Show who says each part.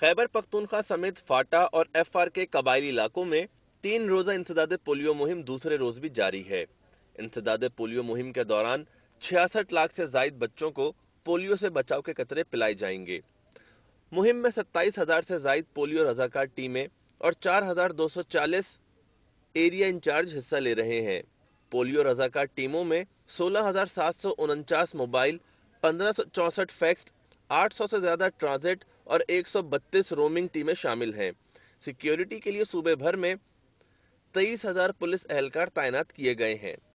Speaker 1: खैबर पख्तूनखा समेत फाटा और F R के कबायली इलाकों में तीन रोजा इंसदाद पोलियो मुहिम दूसरे रोज भी जारी है इंसदाद पोलियो मुहिम के दौरान छियासठ लाख से जायद बच्चों को पोलियो से बचाव के कतरे पिलाए जाएंगे मुहिम में सत्ताईस हजार से जायद पोलियो रजाकार टीमें और चार हजार दो सौ चालीस एरिया इंचार्ज हिस्सा ले रहे हैं पोलियो रजाकार टीमों में सोलह हजार सात सौ उनचास मोबाइल पंद्रह सौ चौसठ फैक्स आठ सौ से ज्यादा ट्रांजिट और 132 रोमिंग टीमें शामिल हैं सिक्योरिटी के लिए सूबे भर में तेईस हजार पुलिस एहलकार तैनात किए गए हैं